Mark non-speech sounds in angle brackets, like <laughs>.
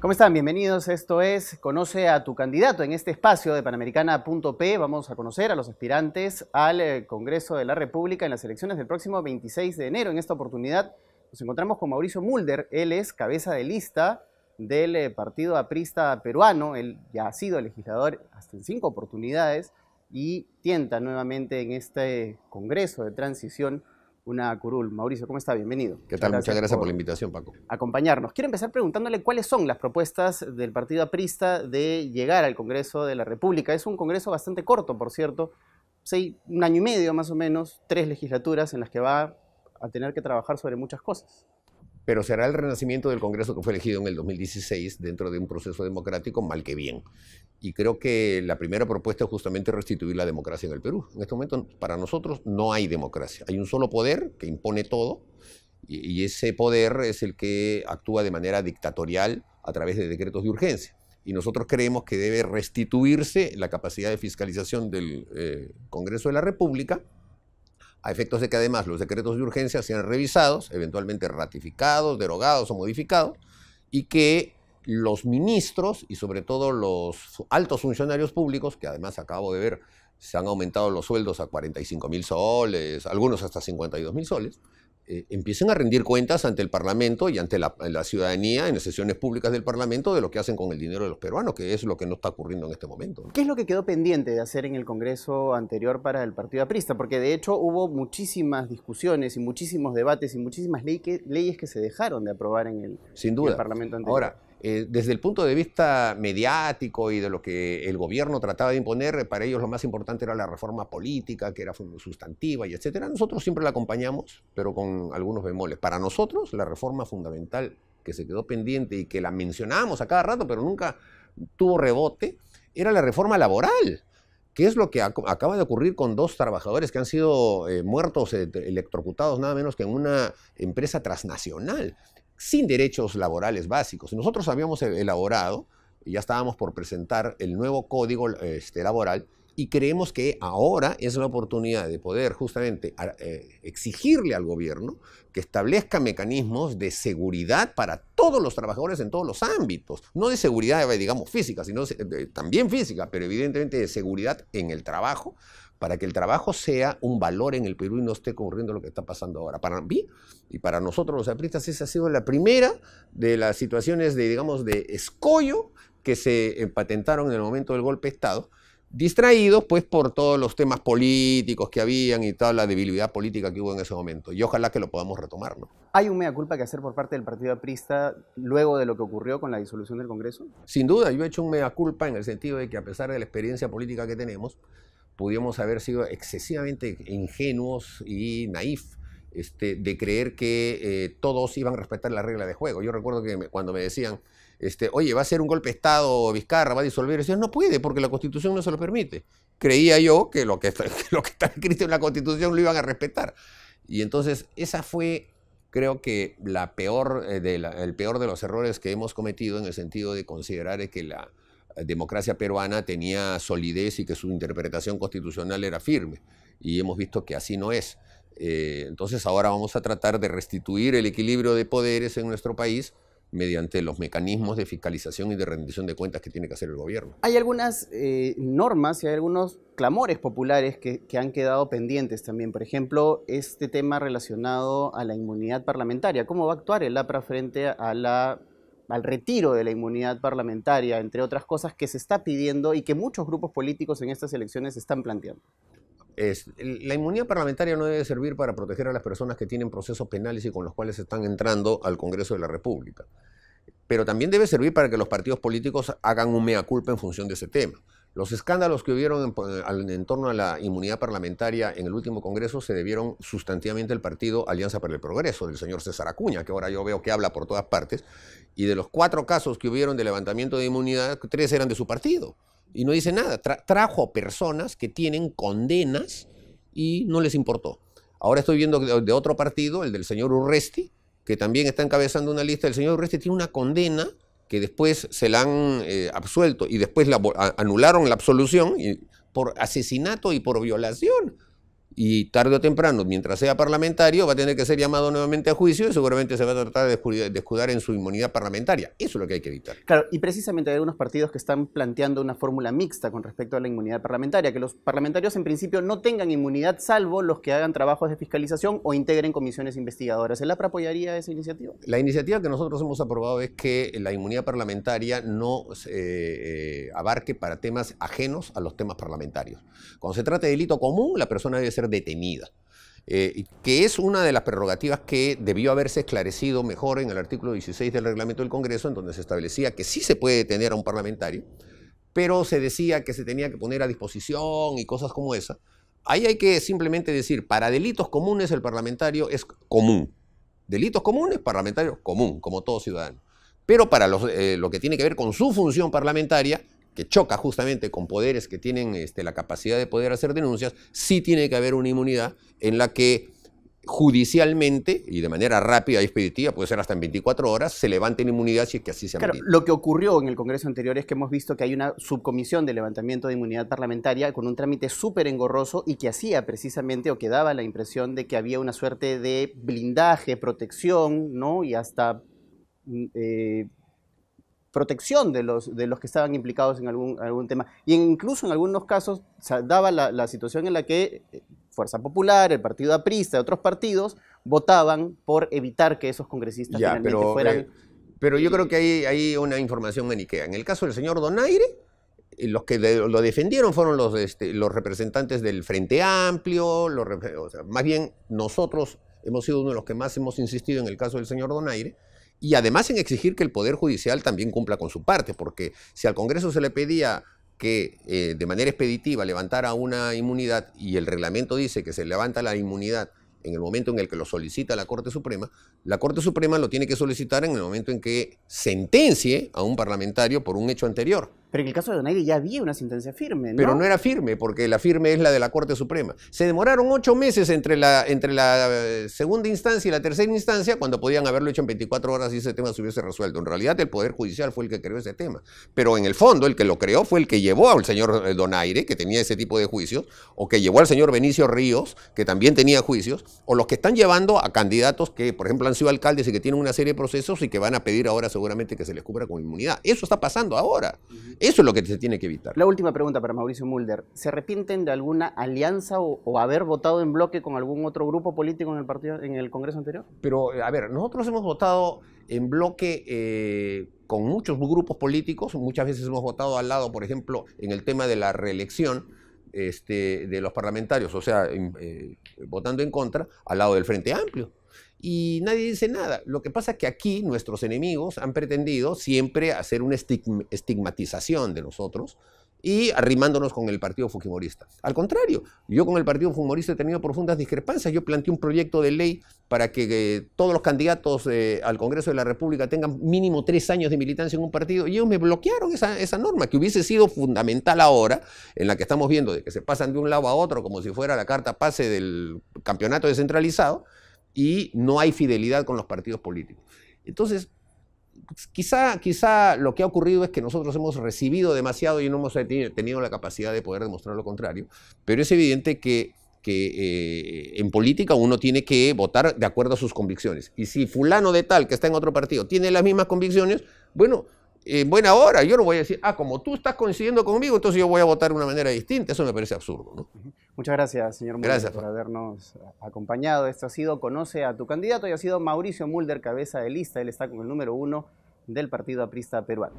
¿Cómo están? Bienvenidos. Esto es Conoce a tu candidato. En este espacio de panamericana.p vamos a conocer a los aspirantes al eh, Congreso de la República en las elecciones del próximo 26 de enero. En esta oportunidad nos encontramos con Mauricio Mulder. Él es cabeza de lista del eh, Partido Aprista Peruano. Él ya ha sido legislador hasta en cinco oportunidades y tienta nuevamente en este Congreso de Transición una curul. Mauricio, ¿cómo está? Bienvenido. ¿Qué tal? Muchas gracias, por, la invitación, Paco. Acompañarnos. Quiero empezar preguntándole cuáles son las propuestas del Partido Aprista de llegar al Congreso de la República. Es un Congreso bastante corto, por cierto. Seis, un año y medio más o menos, tres legislaturas en las que va a tener que trabajar sobre muchas cosas pero será el renacimiento del Congreso que fue elegido en el 2016 dentro de un proceso democrático mal que bien. Y creo que la primera propuesta es justamente restituir la democracia en el Perú. En este momento, para nosotros, no hay democracia. Hay un solo poder que impone todo y, ese poder es el que actúa de manera dictatorial a través de decretos de urgencia. Y nosotros creemos que debe restituirse la capacidad de fiscalización del eh, Congreso de la República a efectos de que además los decretos de urgencia sean revisados, eventualmente ratificados, derogados o modificados, y que los ministros y sobre todo los altos funcionarios públicos, que además acabo de ver se han aumentado los sueldos a 45 mil soles, algunos hasta 52 mil soles, eh, empiecen a rendir cuentas ante el Parlamento y ante la, ciudadanía en las sesiones públicas del Parlamento de lo que hacen con el dinero de los peruanos, que es lo que no está ocurriendo en este momento. ¿Qué es lo que quedó pendiente de hacer en el Congreso anterior para el Partido Aprista? Porque de hecho hubo muchísimas discusiones y muchísimos debates y muchísimas leyes que se dejaron de aprobar en el, Sin duda. Parlamento anterior. Eh, desde el punto de vista mediático y de lo que el gobierno trataba de imponer, para ellos lo más importante era la reforma política, que era sustantiva y etcétera. Nosotros siempre la acompañamos, pero con algunos bemoles. Para nosotros, la reforma fundamental que se quedó pendiente y que la mencionábamos a cada rato, pero nunca tuvo rebote, era la reforma laboral, que es lo que acaba de ocurrir con dos trabajadores que han sido eh, muertos, eh, electrocutados, nada menos que en una empresa transnacional sin derechos laborales básicos. Nosotros habíamos e-, elaborado, y ya estábamos por presentar el nuevo código este, laboral y creemos que ahora es la oportunidad de poder justamente ah, eh, exigirle al gobierno que establezca mecanismos de seguridad para todos los trabajadores en todos los ámbitos, no de seguridad, eh, digamos, física, sino también física, pero evidentemente de seguridad en el trabajo, para que el trabajo sea un valor en el Perú y no esté ocurriendo lo que está pasando ahora. Para mí y para nosotros los apristas, esa ha sido la primera de las situaciones de, digamos, de escollo que se eh, patentaron en el momento del golpe de Estado distraídos pues por todos los temas políticos que habían y toda la debilidad política que hubo en ese momento. Y ojalá que lo podamos retomar. ¿Hay un mea culpa que hacer por parte del Partido Aprista luego de lo que ocurrió con la disolución del Congreso? Sin duda, yo he hecho un mea culpa en el sentido de que a pesar de la experiencia política que tenemos, pudimos haber sido excesivamente ingenuos y naif este, de creer que eh, todos iban a respetar la regla de juego. Yo recuerdo que cuando me decían, este, oye, va a ser un golpe de Estado, Vizcarra va a disolver, decían, no puede, porque la Constitución no se lo permite. Creía yo que lo <laughs> que, lo que está escrito en la Constitución lo iban a respetar. Y entonces esa fue, creo que, la peor eh, de el peor de los errores que hemos cometido en el sentido de considerar que la eh, democracia peruana tenía solidez y que su interpretación constitucional era firme. Y hemos visto que así no es. Eh, entonces ahora vamos a tratar de restituir el equilibrio de poderes en nuestro país mediante los mecanismos de fiscalización y de rendición de cuentas que tiene que hacer el gobierno. Hay algunas eh, normas y hay algunos clamores populares que, han quedado pendientes también. Por ejemplo, este tema relacionado a la inmunidad parlamentaria. ¿Cómo va a actuar el APRA frente al retiro de la inmunidad parlamentaria, entre otras cosas que se está pidiendo y que muchos grupos políticos en estas elecciones están planteando? la inmunidad parlamentaria no debe servir para proteger a las personas que tienen procesos penales y con los cuales están entrando al Congreso de la República. Pero también debe servir para que los partidos políticos hagan un mea culpa en función de ese tema. Los escándalos que hubieron en, torno a la inmunidad parlamentaria en el último Congreso se debieron sustantivamente al partido Alianza para el Progreso, del señor César Acuña, que ahora yo veo que habla por todas partes, y de los cuatro casos que hubieron de levantamiento de inmunidad, tres eran de su partido y no dice nada. trajo personas que tienen condenas y no les importó. Ahora estoy viendo de otro partido, el del señor Urresti, que también está encabezando una lista. El señor Urresti tiene una condena que después se la han eh, absuelto y después la, anularon la absolución por asesinato y por violación y tarde o temprano, mientras sea parlamentario, va a tener que ser llamado nuevamente a juicio y seguramente se va a tratar de escudar en su inmunidad parlamentaria. Eso es lo que hay que evitar. Claro, y precisamente hay algunos partidos que están planteando una fórmula mixta con respecto a la inmunidad parlamentaria, que los parlamentarios en principio no tengan inmunidad salvo los que hagan trabajos de fiscalización o integren comisiones investigadoras. ¿El APRA apoyaría esa iniciativa? La iniciativa que nosotros hemos aprobado es que la inmunidad parlamentaria no eh, eh, abarque para temas ajenos a los temas parlamentarios. Cuando se trata de delito común, la persona debe ser detenida. Eh, que es una de las prerrogativas que debió haberse esclarecido mejor en el artículo 16 del reglamento del Congreso, en donde se establecía que sí se puede detener a un parlamentario, pero se decía que se tenía que poner a disposición y cosas como esa. Ahí hay que simplemente decir, para delitos comunes el parlamentario es común. Delitos comunes, parlamentario común, como todo ciudadano. Pero para eh, lo que tiene que ver con su función parlamentaria, que choca justamente con poderes que tienen este, la capacidad de poder hacer denuncias, sí tiene que haber una inmunidad en la que judicialmente y de manera rápida y expeditiva, puede ser hasta en 24 horas, se levante la inmunidad si es que así se claro, Lo que ocurrió en el Congreso anterior es que hemos visto que hay una subcomisión de levantamiento de inmunidad parlamentaria con un trámite súper engorroso y que hacía precisamente o que daba la impresión de que había una suerte de blindaje, protección, ¿no? Y hasta mm, eh, protección de los, de los que estaban implicados en algún, algún tema. Y incluso en algunos casos daba la, situación en la que eh, Fuerza Popular, el Partido Aprista, otros partidos votaban por evitar que esos congresistas fueran... Eh, pero yo creo que hay, hay una información maniquea. En el caso del señor Donaire, eh, los que lo defendieron fueron los, este, los representantes del Frente Amplio, los, más bien nosotros hemos sido uno de los que más hemos insistido en el caso del señor Donaire, y además en exigir que el Poder Judicial también cumpla con su parte, porque si al Congreso se le pedía que eh, de manera expeditiva levantara una inmunidad y el reglamento dice que se levanta la inmunidad en el momento en el que lo solicita la Corte Suprema, la Corte Suprema lo tiene que solicitar en el momento en que sentencie a un parlamentario por un hecho anterior. Pero en el caso de Donaire ya había una sentencia firme. ¿no? Pero no era firme, porque la firme es la de la Corte Suprema. Se demoraron ocho meses entre la, entre la eh, segunda instancia y la tercera instancia, cuando podían haberlo hecho en 24 horas y ese tema se hubiese resuelto. En realidad, el Poder Judicial fue el que creó ese tema. Pero en el fondo, el que lo creó fue el que llevó al señor eh, Donaire, que tenía ese tipo de juicios, o que llevó al señor Benicio Ríos, que también tenía juicios, o los que están llevando a candidatos que, por ejemplo, han sido alcaldes y que tienen una serie de procesos y que van a pedir ahora seguramente que se les cubra con inmunidad. Eso está pasando ahora. Eso es lo que se tiene que evitar. La última pregunta para Mauricio Mulder. ¿Se arrepienten de alguna alianza o, haber votado en bloque con algún otro grupo político en el, partido, en el Congreso anterior? Pero, a ver, nosotros hemos votado en bloque eh, con muchos grupos políticos. Muchas veces hemos votado al lado, por ejemplo, en el tema de la reelección. Este, de los parlamentarios, o sea, eh, votando en contra, al lado del Frente Amplio y nadie dice nada. Lo que pasa es que aquí nuestros enemigos han pretendido siempre hacer una estigmatización de nosotros y arrimándonos con el Partido Fujimorista. Al contrario, yo con el Partido Fujimorista he tenido profundas discrepancias. Yo planteé un proyecto de ley para que eh, todos los candidatos eh, al Congreso de la República tengan mínimo tres años de militancia en un partido y ellos me bloquearon esa, esa norma, que hubiese sido fundamental ahora, en la que estamos viendo de que se pasan de un lado a otro como si fuera la carta pase del campeonato descentralizado y no hay fidelidad con los partidos políticos. Entonces, quizá, quizá lo que ha ocurrido es que nosotros hemos recibido demasiado y no hemos tenido la capacidad de poder demostrar lo contrario, pero es evidente que, que eh, en política uno tiene que votar de acuerdo a sus convicciones. Y si fulano de tal que está en otro partido tiene las mismas convicciones, bueno, en buena hora. Yo no voy a decir, ah, como tú estás coincidiendo conmigo, entonces yo voy a votar de una manera distinta. Eso me parece absurdo. Muchas gracias, señor Mulder, gracias, por habernos acompañado. Esto ha sido Conoce a tu candidato y ha sido Mauricio Mulder, cabeza de lista. Él está con el número uno del Partido Aprista Peruano.